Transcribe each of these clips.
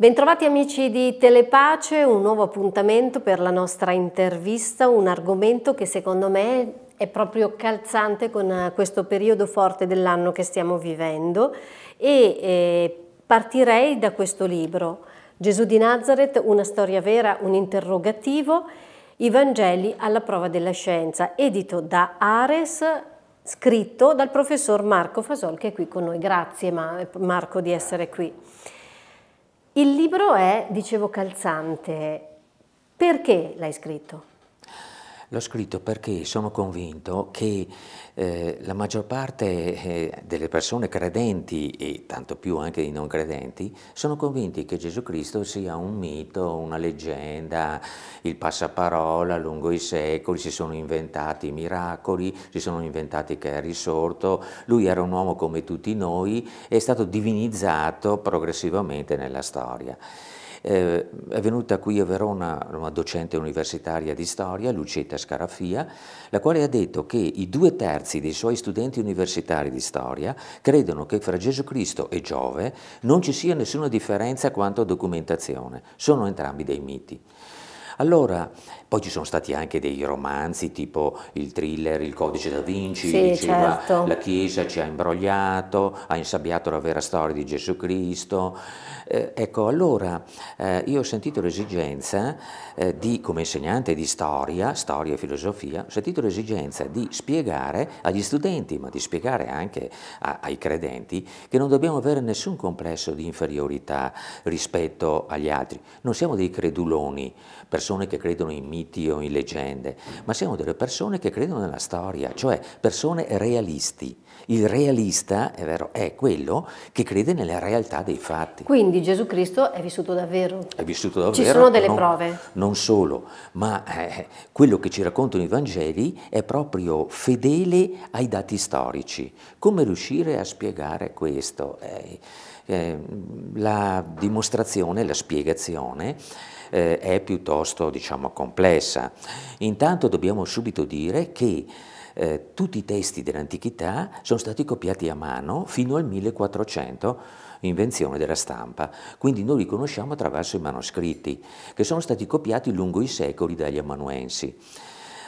Bentrovati amici di Telepace, un nuovo appuntamento per la nostra intervista, un argomento che secondo me è proprio calzante con eh, questo periodo forte dell'anno che stiamo vivendo e eh, partirei da questo libro, Gesù di Nazareth, una storia vera, un interrogativo, i Vangeli alla prova della scienza, edito da Ares, scritto dal professor Marco Fasol che è qui con noi. Grazie Marco di essere qui. Il libro è, dicevo, calzante. Perché l'hai scritto? L'ho scritto perché sono convinto che eh, la maggior parte eh, delle persone credenti e tanto più anche i non credenti sono convinti che Gesù Cristo sia un mito, una leggenda, il passaparola lungo i secoli, si sono inventati i miracoli, si sono inventati che è risorto, lui era un uomo come tutti noi, e è stato divinizzato progressivamente nella storia. Eh, è venuta qui a Verona una docente universitaria di storia, Lucetta Scarafia, la quale ha detto che i due terzi dei suoi studenti universitari di storia credono che fra Gesù Cristo e Giove non ci sia nessuna differenza quanto a documentazione, sono entrambi dei miti. Allora, poi ci sono stati anche dei romanzi tipo il thriller Il codice da Vinci, sì, diceva certo. la Chiesa ci ha imbrogliato, ha insabbiato la vera storia di Gesù Cristo. Eh, ecco, allora eh, io ho sentito l'esigenza eh, di, come insegnante di storia, storia e filosofia, ho sentito l'esigenza di spiegare agli studenti, ma di spiegare anche a, ai credenti, che non dobbiamo avere nessun complesso di inferiorità rispetto agli altri. Non siamo dei creduloni, persone che credono in me miti o in leggende, ma siamo delle persone che credono nella storia, cioè persone realisti. Il realista, è vero, è quello che crede nella realtà dei fatti. Quindi Gesù Cristo è vissuto davvero. È vissuto davvero. Ci sono delle non, prove. Non solo, ma eh, quello che ci raccontano i Vangeli è proprio fedele ai dati storici. Come riuscire a spiegare questo? Eh, eh, la dimostrazione, la spiegazione eh, è piuttosto diciamo, complessa. Intanto dobbiamo subito dire che eh, tutti i testi dell'antichità sono stati copiati a mano fino al 1400 invenzione della stampa, quindi noi li conosciamo attraverso i manoscritti, che sono stati copiati lungo i secoli dagli amanuensi.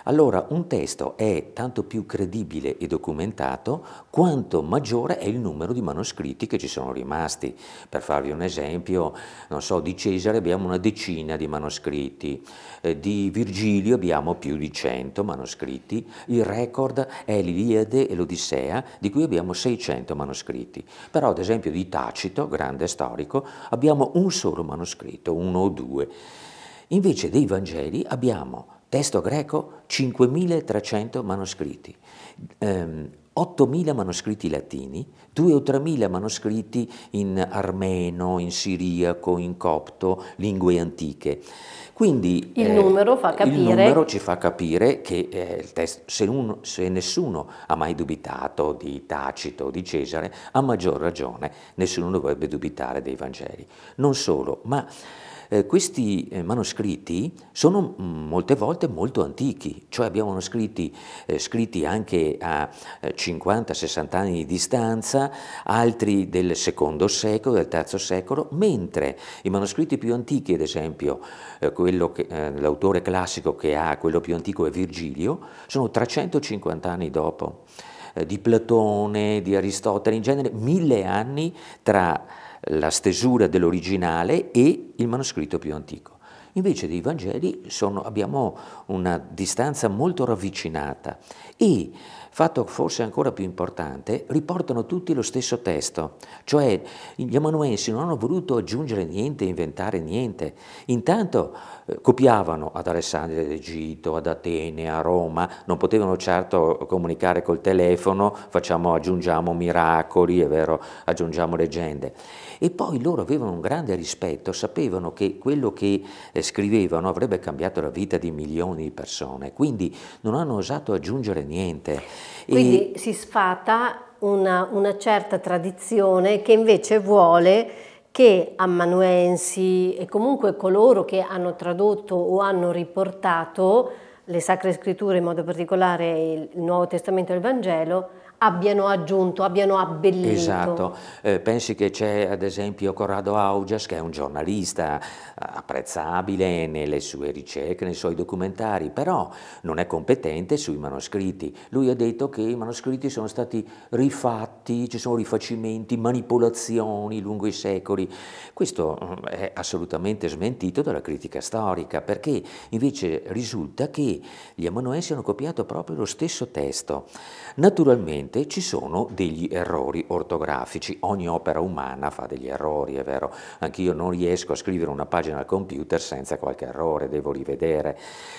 Allora un testo è tanto più credibile e documentato quanto maggiore è il numero di manoscritti che ci sono rimasti. Per farvi un esempio, non so, di Cesare abbiamo una decina di manoscritti, eh, di Virgilio abbiamo più di 100 manoscritti, il record è l'Iliade e l'Odissea di cui abbiamo 600 manoscritti. Però ad esempio di Tacito, grande storico, abbiamo un solo manoscritto, uno o due. Invece dei Vangeli abbiamo testo greco 5.300 manoscritti, ehm, 8.000 manoscritti latini, 2 o 3.000 manoscritti in armeno, in siriaco, in copto, lingue antiche. Quindi il, eh, numero, fa il numero, ci fa capire che eh, testo, se, un, se nessuno ha mai dubitato di Tacito o di Cesare, a maggior ragione nessuno dovrebbe dubitare dei Vangeli. Non solo, ma eh, questi eh, manoscritti sono mm, molte volte molto antichi, cioè abbiamo manoscritti eh, scritti anche a 50-60 eh, anni di distanza, altri del secondo secolo, del terzo secolo, mentre i manoscritti più antichi, ad esempio eh, l'autore classico che ha quello più antico è Virgilio, sono 350 anni dopo di Platone, di Aristotele, in genere mille anni tra la stesura dell'originale e il manoscritto più antico. Invece dei Vangeli sono, abbiamo una distanza molto ravvicinata e, fatto forse ancora più importante, riportano tutti lo stesso testo, cioè gli amanuensi non hanno voluto aggiungere niente, inventare niente, intanto eh, copiavano ad Alessandria d'Egitto, ad Atene, a Roma, non potevano certo comunicare col telefono, facciamo, aggiungiamo miracoli, è vero, aggiungiamo leggende. E poi loro avevano un grande rispetto, sapevano che quello che eh, che scrivevano avrebbe cambiato la vita di milioni di persone, quindi non hanno osato aggiungere niente. Quindi e... si sfata una, una certa tradizione che invece vuole che ammanuensi e comunque coloro che hanno tradotto o hanno riportato le Sacre Scritture, in modo particolare il Nuovo Testamento e il Vangelo, abbiano aggiunto, abbiano abbellito. Esatto, eh, pensi che c'è ad esempio Corrado Augias che è un giornalista apprezzabile nelle sue ricerche, nei suoi documentari, però non è competente sui manoscritti. Lui ha detto che i manoscritti sono stati rifatti, ci sono rifacimenti, manipolazioni lungo i secoli. Questo eh, è assolutamente smentito dalla critica storica perché invece risulta che Galilei. Gli amanuensi hanno copiato proprio lo stesso testo. Naturalmente ci sono degli errori ortografici, ogni opera umana fa degli errori, è vero, anch'io non riesco a scrivere una pagina al computer senza qualche errore, devo rivedere,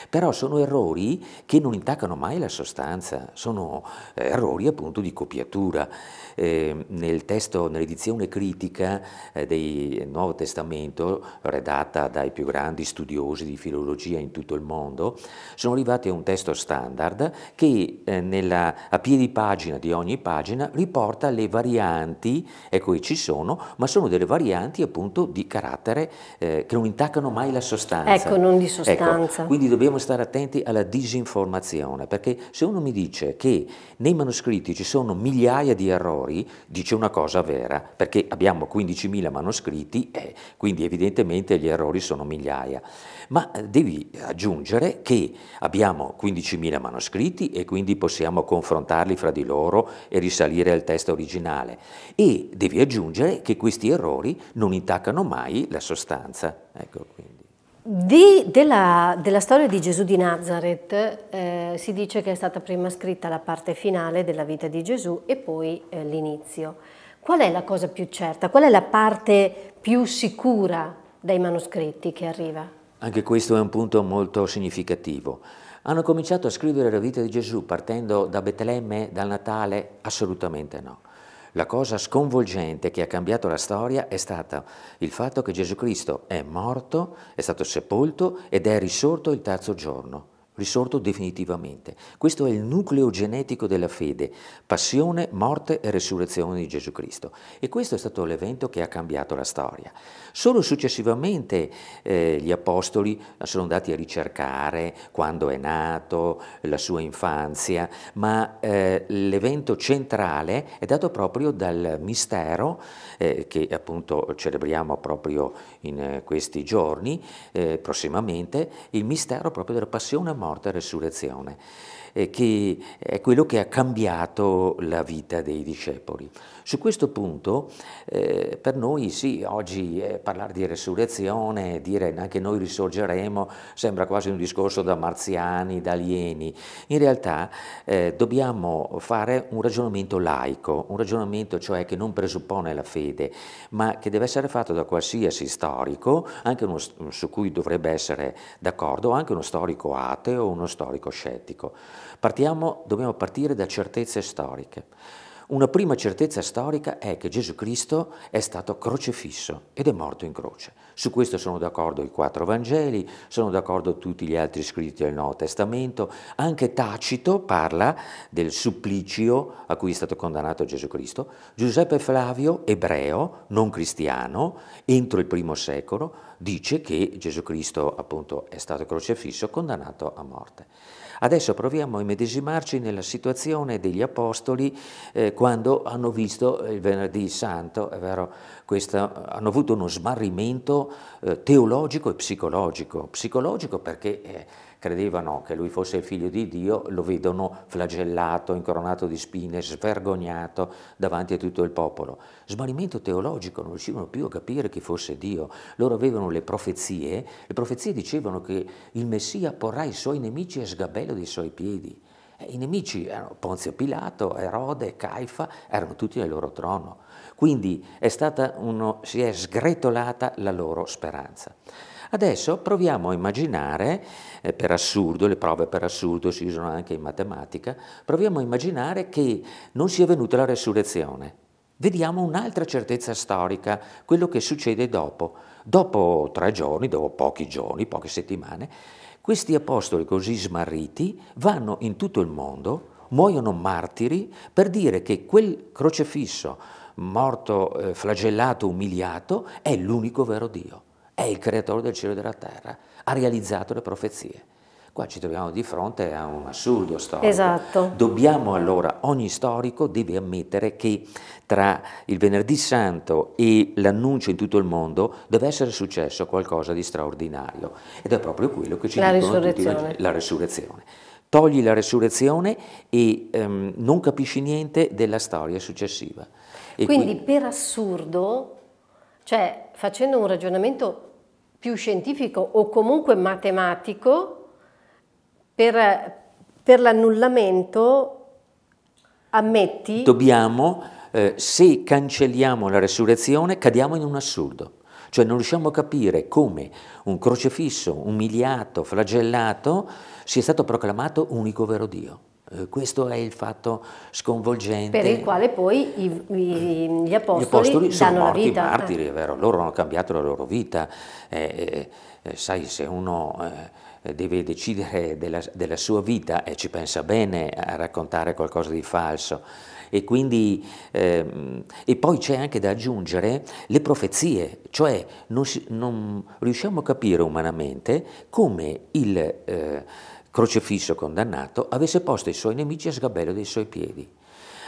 però sono errori che non intaccano mai la sostanza, sono eh, errori appunto di copiatura eh, nel testo, nell'edizione critica eh, del eh, Nuovo Testamento, redatta dai più grandi studiosi di filologia in tutto il mondo, sono arrivati a un testo standard che eh, nella, a piedi pagina di ogni pagina riporta le varianti, ecco che ci sono, ma sono delle varianti appunto di carattere eh, che non intaccano mai la sostanza. Ecco, non di ecco, sostanza. Ecco, quindi dobbiamo stare attenti alla disinformazione, perché se uno mi dice che nei manoscritti ci sono migliaia di errori, fuori dice una cosa vera, perché abbiamo 15.000 manoscritti e quindi evidentemente gli errori sono migliaia. Ma eh, devi aggiungere che abbiamo 15.000 manoscritti e quindi possiamo confrontarli fra di loro e risalire al testo originale. E devi aggiungere che questi errori non intaccano mai la sostanza. Ecco quindi. Di, della, della, storia di Gesù di Nazareth eh, si dice che è stata prima scritta la parte finale della vita di Gesù e poi eh, l'inizio. Qual è la cosa più certa? Qual è la parte più sicura dai manoscritti che arriva? Anche questo è un punto molto significativo. Hanno cominciato a scrivere la vita di Gesù partendo da Betlemme, dal Natale? Assolutamente no la cosa sconvolgente che ha cambiato la storia è stata il fatto che Gesù Cristo è morto, è stato sepolto ed è risorto il terzo giorno, risorto definitivamente. Questo è il nucleo genetico della fede, passione, morte e resurrezione di Gesù Cristo. E questo è stato l'evento che ha cambiato la storia. Solo successivamente eh, gli apostoli sono andati a ricercare quando è nato, la sua infanzia, ma eh, l'evento centrale è dato proprio dal mistero eh, che appunto celebriamo proprio in eh, questi giorni, eh, prossimamente, il mistero proprio della passione, morte e resurrezione, eh, che è quello che ha cambiato la vita dei discepoli. Su questo punto eh, per noi sì, oggi eh, parlare di resurrezione, dire anche noi risorgeremo, sembra quasi un discorso da marziani, da alieni. In realtà eh, dobbiamo fare un ragionamento laico, un ragionamento cioè che non presuppone la fede, ma che deve essere fatto da qualsiasi storico, anche uno, su cui dovrebbe essere d'accordo, anche uno storico ateo o uno storico scettico. Partiamo, dobbiamo partire da certezze storiche. Una prima certezza storica è che Gesù Cristo è stato crocefisso ed è morto in croce. Su questo sono d'accordo i quattro Vangeli, sono d'accordo tutti gli altri scritti del Nuovo Testamento, anche Tacito parla del supplicio a cui è stato condannato Gesù Cristo, Giuseppe Flavio, ebreo, non cristiano, entro il primo secolo, dice che Gesù Cristo appunto è stato crocefisso, condannato a morte. Adesso proviamo a immedesimarci nella situazione degli Apostoli eh, quando hanno visto il venerdì santo, è vero, questa, hanno avuto uno smarrimento eh, teologico e psicologico. Psicologico perché... Eh, credevano che lui fosse il figlio di Dio, lo vedono flagellato, incoronato di spine, svergognato davanti a tutto il popolo. Smarrimento teologico, non riuscivano più a capire chi fosse Dio. Loro avevano le profezie, le profezie dicevano che il Messia porrà i suoi nemici a sgabello dei suoi piedi. Eh, I nemici erano Ponzio Pilato, Erode, Caifa, erano tutti al loro trono. Quindi è uno, si è sgretolata la loro speranza. Adesso proviamo a immaginare, eh, per assurdo, le prove per assurdo si usano anche in matematica, proviamo a immaginare che non sia venuta la resurrezione. Vediamo un'altra certezza storica, quello che succede dopo. Dopo tre giorni, dopo pochi giorni, poche settimane, questi apostoli così smarriti vanno in tutto il mondo, muoiono martiri per dire che quel crocefisso morto, eh, flagellato, umiliato, è l'unico vero Dio è il creatore del cielo e della terra, ha realizzato le profezie. Qua ci troviamo di fronte a un assurdo storico. Esatto. Dobbiamo allora, ogni storico deve ammettere che tra il venerdì santo e l'annuncio in tutto il mondo deve essere successo qualcosa di straordinario ed è proprio quello che ci la dicono tutti la resurrezione. Togli la resurrezione e ehm, non capisci niente della storia successiva. E quindi, quindi per assurdo, cioè facendo un ragionamento più scientifico o comunque matematico per, per l'annullamento ammetti dobbiamo eh, se cancelliamo la resurrezione cadiamo in un assurdo cioè non riusciamo a capire come un crocefisso umiliato flagellato sia stato proclamato unico vero Dio eh, questo è il fatto sconvolgente. Per il quale poi i, i, gli apostoli, gli apostoli sono morti, la vita. martiri, è vero, loro hanno cambiato la loro vita. Eh, eh, eh sai, se uno eh, deve decidere della, della sua vita e eh, ci pensa bene a raccontare qualcosa di falso. E, quindi, ehm, e poi c'è anche da aggiungere le profezie, cioè non, si, non riusciamo a capire umanamente come il crocifisso condannato, avesse posto i suoi nemici a sgabello dei suoi piedi.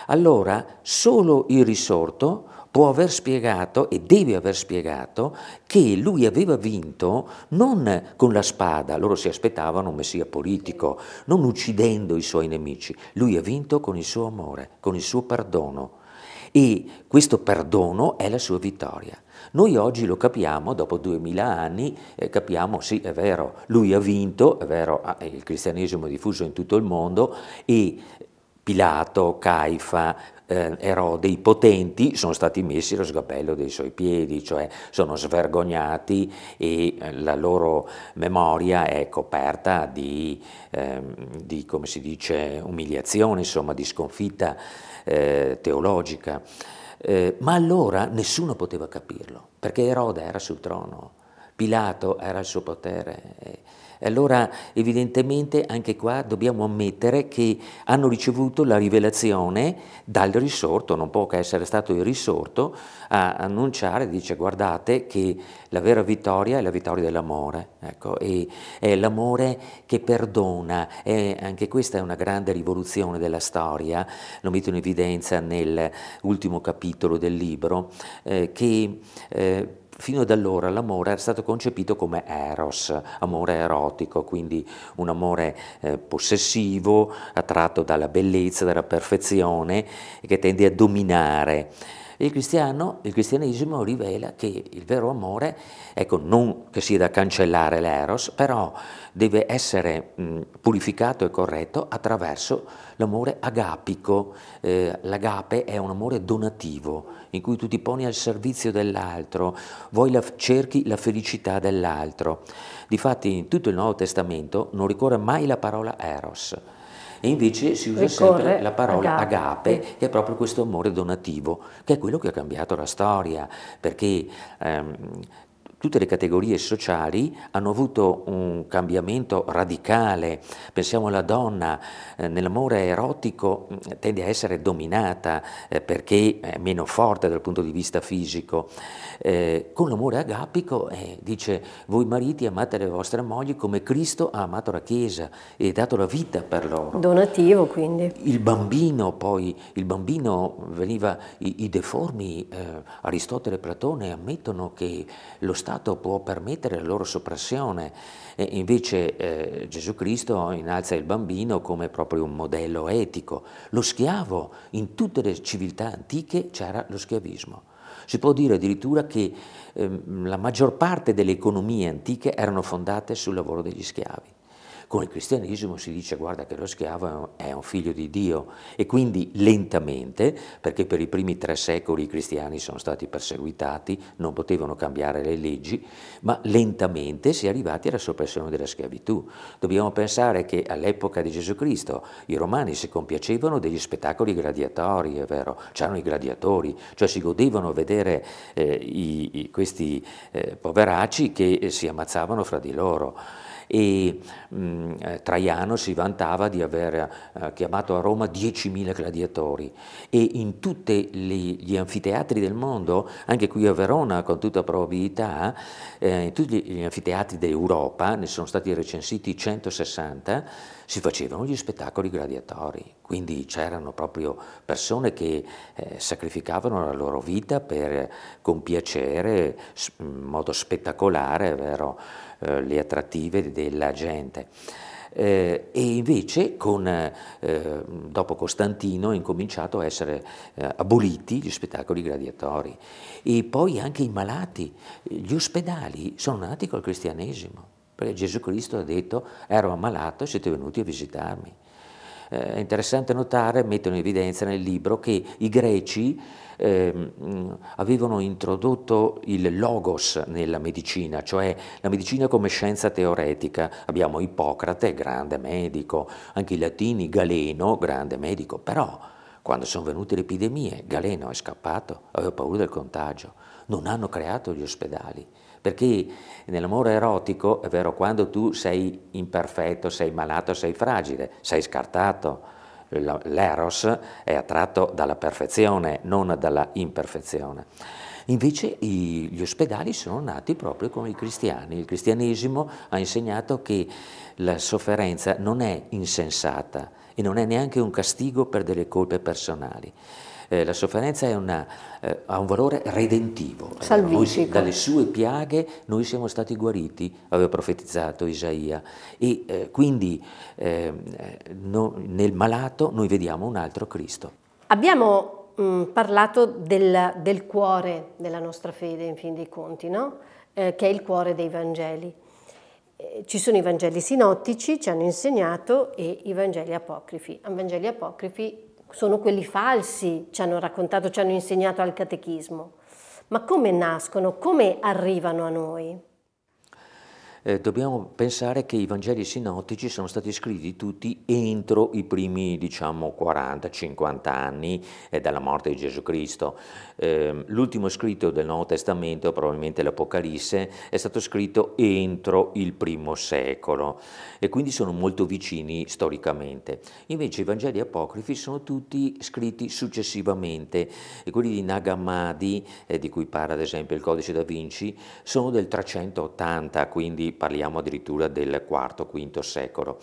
Allora solo il risorto può aver spiegato e deve aver spiegato che lui aveva vinto non con la spada, loro si aspettavano un messia politico, non uccidendo i suoi nemici, lui ha vinto con il suo amore, con il suo perdono e questo perdono è la sua vittoria. Noi oggi lo capiamo, dopo duemila anni, eh, capiamo sì, è vero, lui ha vinto, è vero, ah, eh, il cristianesimo è diffuso in tutto il mondo e Pilato, Caifa, eh, Erode, i potenti sono stati messi allo sgabello dei suoi piedi, cioè sono svergognati e eh, la loro memoria è coperta di, eh, di come si dice, umiliazione, insomma, di sconfitta eh, teologica. Eh, ma allora nessuno poteva capirlo, perché Erode era sul trono, Pilato era al suo potere. Eh, allora evidentemente anche qua dobbiamo ammettere che hanno ricevuto la rivelazione dal risorto, non può che essere stato il risorto, a annunciare, dice guardate che la vera vittoria è la vittoria dell'amore, ecco, e è l'amore che perdona, e anche questa è una grande rivoluzione della storia, lo metto in evidenza nell'ultimo capitolo del libro, eh, che eh, fino ad allora l'amore era stato concepito come eros, amore erotico, quindi un amore eh, possessivo, attratto dalla bellezza, dalla perfezione, che tende a dominare. Il, il, cristianesimo rivela che il vero amore, ecco, non che sia da cancellare l'eros, però deve essere mh, purificato e corretto attraverso l'amore agapico. Eh, l'agape è un amore donativo, in cui tu ti poni al servizio dell'altro, vuoi la, cerchi la felicità dell'altro. Difatti in tutto il Nuovo Testamento non ricorre mai la parola eros e invece si usa sempre la parola agape. agape. che è proprio questo amore donativo, che è quello che ha cambiato la storia, perché ehm, tutte le categorie sociali hanno avuto un cambiamento radicale. Pensiamo alla donna, eh, nell'amore erotico mm, tende a essere dominata eh, perché è meno forte dal punto di vista fisico. Eh, con l'amore agapico eh, dice voi mariti amate le vostre mogli come Cristo ha amato la Chiesa e dato la vita per loro. Donativo quindi. Il bambino poi, il bambino veniva, i, i deformi, eh, Aristotele e Platone ammettono che lo Stato Stato può permettere la loro soppressione e invece eh, Gesù Cristo innalza il bambino come proprio un modello etico. Lo schiavo, in tutte le civiltà antiche c'era lo schiavismo. Si può dire addirittura che eh, la maggior parte delle economie antiche erano fondate sul lavoro degli schiavi. Con il cristianesimo si dice guarda che lo schiavo è un figlio di Dio e quindi lentamente, perché per i primi tre secoli i cristiani sono stati perseguitati, non potevano cambiare le leggi, ma lentamente si è arrivati alla soppressione della schiavitù. Dobbiamo pensare che all'epoca di Gesù Cristo i romani si compiacevano degli spettacoli gladiatori, è vero, c'erano i gladiatori, cioè si godevano vedere eh, i, i, questi eh, poveracci che si ammazzavano fra di loro e mh, mm, eh, Traiano si vantava di aver eh, chiamato a Roma 10.000 gladiatori e in tutti gli anfiteatri del mondo, anche qui a Verona con tutta probabilità, eh, in tutti gli anfiteatri d'Europa, ne sono stati recensiti 160, si facevano gli spettacoli gladiatori, quindi c'erano proprio persone che eh, sacrificavano la loro vita per eh, con piacere, in modo spettacolare, vero? Eh, le attrattive della gente. Eh, e invece con, eh, dopo Costantino è incominciato a essere eh, aboliti gli spettacoli gladiatori e poi anche i malati, gli ospedali sono nati col cristianesimo, perché Gesù Cristo ha detto ero ammalato e siete venuti a visitarmi. Eh, è interessante notare, mettono in evidenza nel libro, che i greci eh, avevano introdotto il logos nella medicina, cioè la medicina come scienza teoretica. Abbiamo Ippocrate, grande medico, anche i latini, Galeno, grande medico, però quando sono venute le epidemie, Galeno è scappato, aveva paura del contagio, non hanno creato gli ospedali. Perché nell'amore erotico, è vero, quando tu sei imperfetto, sei malato, sei fragile, sei scartato, l'eros è attratto dalla perfezione, non dalla imperfezione. Invece gli ospedali sono nati proprio come i cristiani. Il cristianesimo ha insegnato che la sofferenza non è insensata e non è neanche un castigo per delle colpe personali eh, la sofferenza una, eh, ha un valore redentivo. Noi, dalle sue piaghe noi siamo stati guariti, aveva profetizzato Isaia. E eh, quindi ehm, eh, no, nel malato noi vediamo un altro Cristo. Abbiamo mh, mm, parlato del, del, cuore della nostra fede, in fin dei conti, no? Eh, che è il cuore dei Vangeli eh, ci sono i Vangeli sinottici, ci hanno insegnato, e i Vangeli apocrifi. I Vangeli apocrifi sono quelli falsi, ci hanno raccontato, ci hanno insegnato al catechismo. Ma come nascono, come arrivano a noi? eh, dobbiamo pensare che i Vangeli sinottici sono stati scritti tutti entro i primi diciamo 40-50 anni eh, dalla morte di Gesù Cristo. Eh, l'ultimo scritto del Nuovo Testamento, probabilmente l'Apocalisse, è stato scritto entro il primo secolo e quindi sono molto vicini storicamente. Invece i Vangeli apocrifi sono tutti scritti successivamente e quelli di Nagamadi, eh, di cui parla ad esempio il Codice da Vinci, sono del 380, quindi parliamo addirittura del IV-V secolo.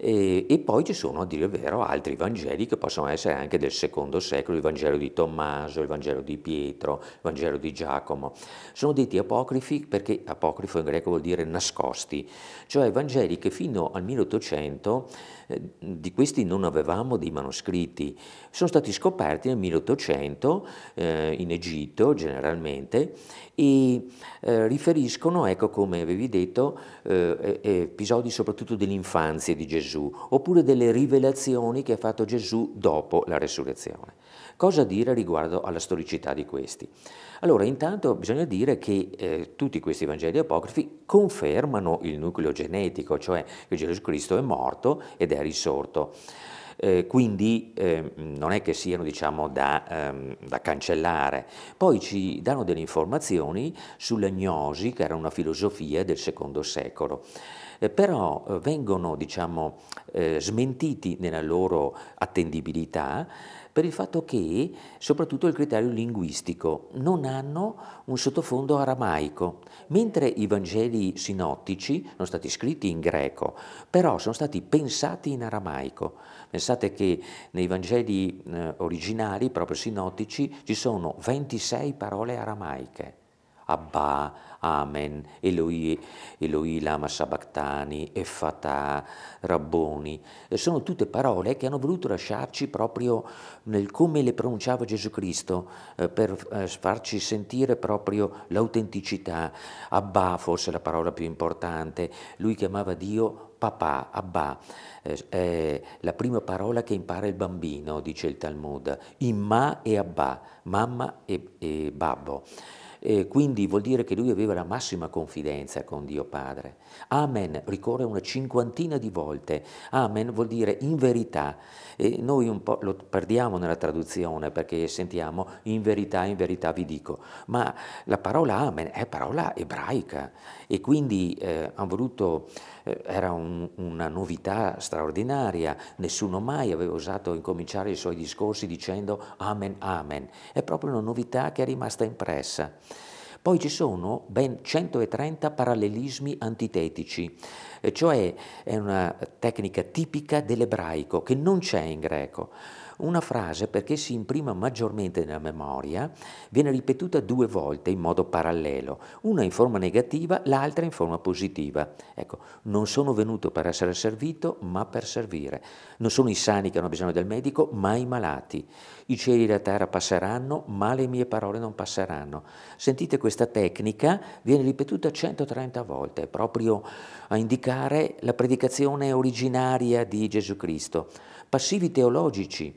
E, e poi ci sono, a dire il vero, altri Vangeli che possono essere anche del secondo secolo, il Vangelo di Tommaso, il Vangelo di Pietro, il Vangelo di Giacomo. Sono detti apocrifi perché apocrifo in greco vuol dire nascosti, cioè Vangeli che fino al 1800 eh, di questi non avevamo dei manoscritti, sono stati scoperti nel 1800 eh, in Egitto generalmente e eh, riferiscono, ecco come avevi detto, eh, episodi soprattutto dell'infanzia di Gesù Gesù, oppure delle rivelazioni che ha fatto Gesù dopo la resurrezione. Cosa dire riguardo alla storicità di questi? Allora, intanto bisogna dire che eh, tutti questi Vangeli apocrifi confermano il nucleo genetico, cioè che Gesù Cristo è morto ed è risorto. Eh, quindi eh, non è che siano diciamo, da, ehm, da, cancellare. Poi ci danno delle informazioni sulla gnosi, che era una filosofia del secondo secolo. Eh, però eh, vengono diciamo, eh, smentiti nella loro attendibilità per il fatto che soprattutto il criterio linguistico non hanno un sottofondo aramaico, mentre i Vangeli sinottici sono stati scritti in greco, però sono stati pensati in aramaico. Pensate che nei Vangeli eh, originari, proprio sinottici, ci sono 26 parole aramaiche. Abba, Amen, Eloi, Eloi Lama Sabachthani, Effatah, Rabboni. Sono tutte parole che hanno voluto lasciarci proprio nel come le pronunciava Gesù Cristo, eh, per eh, farci sentire proprio l'autenticità. Abba, forse la parola più importante, lui chiamava Dio papà, abba, eh, è la prima parola che impara il bambino, dice il Talmud, imma e abba, mamma e, e babbo eh, quindi vuol dire che lui aveva la massima confidenza con Dio Padre. Amen ricorre una cinquantina di volte, amen vuol dire in verità, e noi un po' lo perdiamo nella traduzione perché sentiamo in verità, in verità vi dico, ma la parola amen è parola ebraica e quindi eh, hanno voluto eh, era un, una novità straordinaria, nessuno mai aveva osato incominciare i suoi discorsi dicendo Amen, Amen, è proprio una novità che è rimasta impressa. Poi ci sono ben 130 parallelismi antitetici, eh, cioè è una tecnica tipica dell'ebraico che non c'è in greco. Una frase, perché si imprima maggiormente nella memoria, viene ripetuta due volte in modo parallelo, una in forma negativa, l'altra in forma positiva. Ecco, non sono venuto per essere servito, ma per servire. Non sono i sani che hanno bisogno del medico, ma i malati. I cieli e la terra passeranno, ma le mie parole non passeranno. Sentite questa tecnica, viene ripetuta 130 volte, proprio a indicare la predicazione originaria di Gesù Cristo passivi teologici.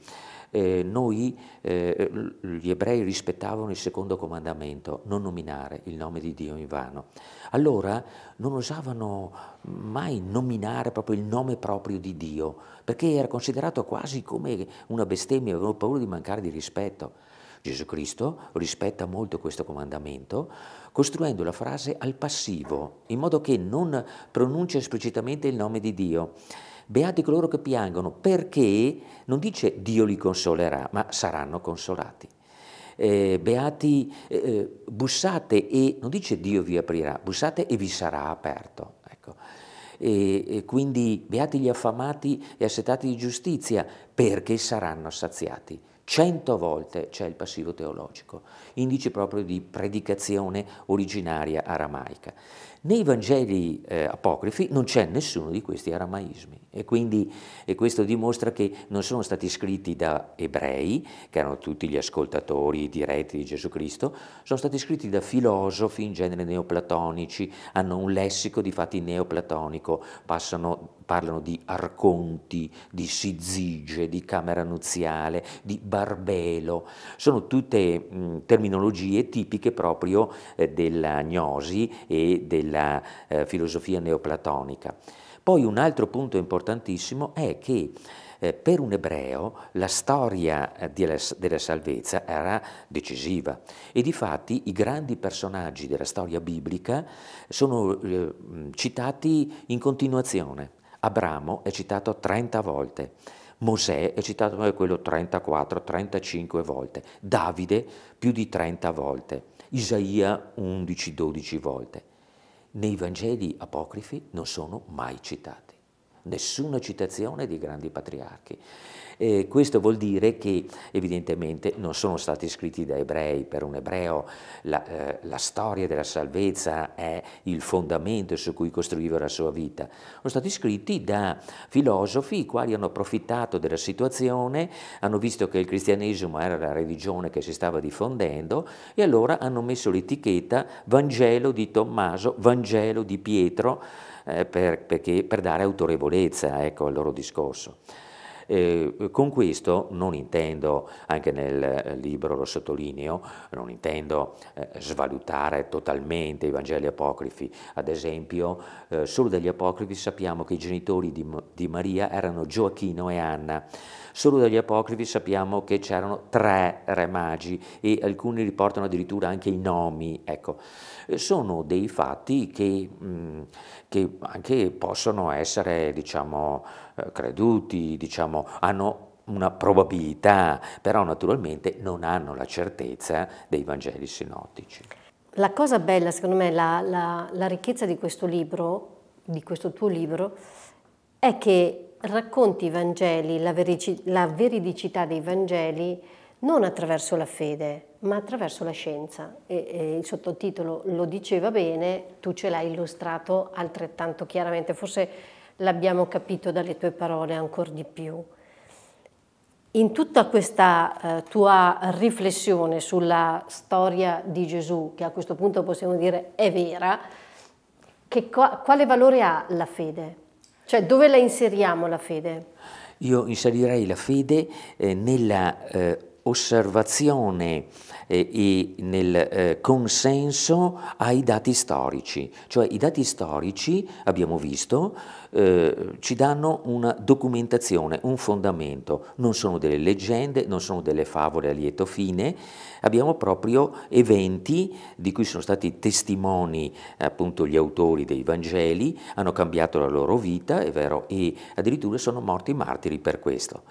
Eh, noi, eh, gli ebrei rispettavano il secondo comandamento, non nominare il nome di Dio in vano. Allora non osavano mai nominare proprio il nome proprio di Dio, perché era considerato quasi come una bestemmia, avevano paura di mancare di rispetto. Gesù Cristo rispetta molto questo comandamento, costruendo la frase al passivo, in modo che non pronuncia esplicitamente il nome di Dio Beati coloro che piangono, perché non dice Dio li consolerà, ma saranno consolati. Eh, beati, eh, eh, bussate e, non dice Dio vi aprirà, bussate e vi sarà aperto. Ecco. E, e quindi beati gli affamati e assetati di giustizia, perché saranno saziati. Cento volte c'è il passivo teologico, indice proprio di predicazione originaria aramaica. Nei Vangeli eh, apocrifi non c'è nessuno di questi aramaismi e quindi e questo dimostra che non sono stati scritti da ebrei, che erano tutti gli ascoltatori diretti di Gesù Cristo, sono stati scritti da filosofi in genere neoplatonici, hanno un lessico di fatti neoplatonico, passano parlano di arconti, di sizige, di camera nuziale, di barbelo, sono tutte mh, mm, terminologie tipiche proprio eh, della gnosi e del della eh, filosofia neoplatonica. Poi un altro punto importantissimo è che eh, per un ebreo la storia eh, della, della salvezza era decisiva e di fatti i grandi personaggi della storia biblica sono eh, citati in continuazione. Abramo è citato 30 volte. Mosè è citato come eh, quello 34, 35 volte, Davide più di 30 volte, Isaia 11, 12 volte nei Vangeli apocrifi non sono mai citati nessuna citazione di grandi patriarchi. E questo vuol dire che evidentemente non sono stati scritti da ebrei, per un ebreo la, eh, la storia della salvezza è il fondamento su cui costruiva la sua vita, sono stati scritti da filosofi i quali hanno approfittato della situazione, hanno visto che il cristianesimo era la religione che si stava diffondendo e allora hanno messo l'etichetta Vangelo di Tommaso, Vangelo di Pietro, eh, per, perché, per, dare autorevolezza ecco, al loro discorso. Eh, con questo non intendo, anche nel eh, libro lo sottolineo, non intendo eh, svalutare totalmente i Vangeli apocrifi. Ad esempio, eh, solo dagli apocrifi sappiamo che i genitori di, di Maria erano Gioacchino e Anna. Solo dagli apocrifi sappiamo che c'erano tre re magi e alcuni riportano addirittura anche i nomi. Ecco, eh, sono dei fatti che, mh, mm, che anche possono essere, diciamo, eh, creduti, diciamo, hanno una probabilità, però naturalmente non hanno la certezza dei Vangeli sinottici. La cosa bella, secondo me, la, la, la ricchezza di questo libro, di questo tuo libro, è che racconti i Vangeli, la, verici, la veridicità dei Vangeli, non attraverso la fede, ma attraverso la scienza. E, e il sottotitolo lo diceva bene, tu ce l'hai illustrato altrettanto chiaramente, forse l'abbiamo capito dalle tue parole ancora di più. In tutta questa eh, tua riflessione sulla storia di Gesù, che a questo punto possiamo dire è vera, quale valore ha la fede? Cioè dove la inseriamo la fede? Io inserirei la fede eh, nella eh, osservazione eh, e nel eh, consenso ai dati storici, cioè i dati storici, abbiamo visto, eh, ci danno una documentazione, un fondamento, non sono delle leggende, non sono delle favole a lieto fine, abbiamo proprio eventi di cui sono stati testimoni appunto gli autori dei Vangeli, hanno cambiato la loro vita, è vero, e addirittura sono morti martiri per questo.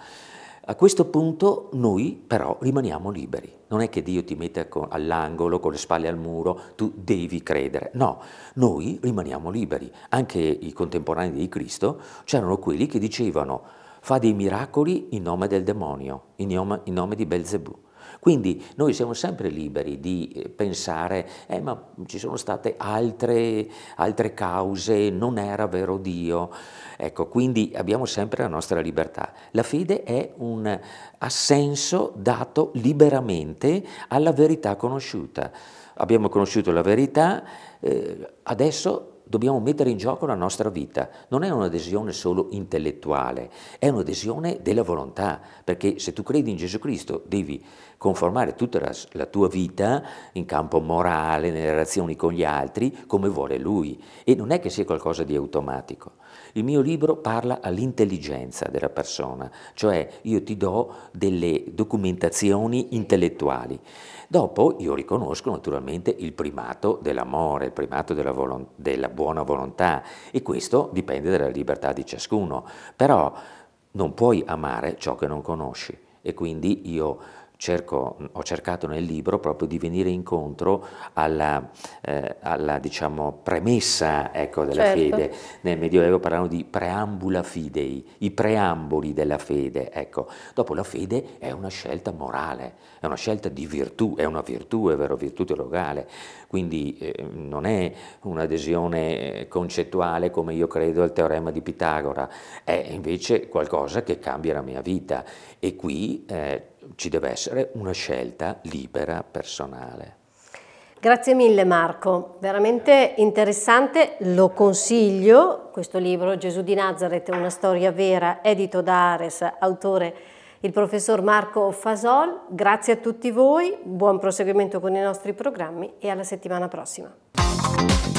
A questo punto noi però rimaniamo liberi. Non è che Dio ti mette all'angolo con le spalle al muro, tu devi credere. No, noi rimaniamo liberi. Anche i contemporanei di Cristo c'erano quelli che dicevano fa dei miracoli in nome del demonio, in nome, in nome di Belzebù. Quindi noi siamo sempre liberi di eh, pensare, eh, ma ci sono state altre, altre cause, non era vero Dio. Ecco, quindi abbiamo sempre la nostra libertà. La fede è un assenso dato liberamente alla verità conosciuta. Abbiamo conosciuto la verità, eh, adesso dobbiamo mettere in gioco la nostra vita. Non è un'adesione solo intellettuale, è un'adesione della volontà, perché se tu credi in Gesù Cristo devi conformare tutta la, la tua vita in campo morale, nelle relazioni con gli altri, come vuole lui. E non è che sia qualcosa di automatico. Il mio libro parla all'intelligenza della persona, cioè io ti do delle documentazioni intellettuali. Dopo io riconosco naturalmente il primato dell'amore, il primato della, volontà, della buona volontà e questo dipende dalla libertà di ciascuno, però non puoi amare ciò che non conosci e quindi io Cerco, ho cercato nel libro proprio di venire incontro alla, eh, alla diciamo, premessa ecco, della certo. fede. Nel Medioevo parlano di preambula fidei, i preamboli della fede. Ecco. Dopo la fede è una scelta morale, è una scelta di virtù, è una virtù, è vero, virtù teologale. Quindi eh, non è un'adesione eh, concettuale come io credo al teorema di Pitagora, è invece qualcosa che cambia la mia vita. E qui eh, ci deve essere una scelta libera, personale. Grazie mille Marco, veramente interessante, lo consiglio, questo libro Gesù di Nazareth, una storia vera, edito da Ares, autore il professor Marco Fasol. Grazie a tutti voi, buon proseguimento con i nostri programmi e alla settimana prossima.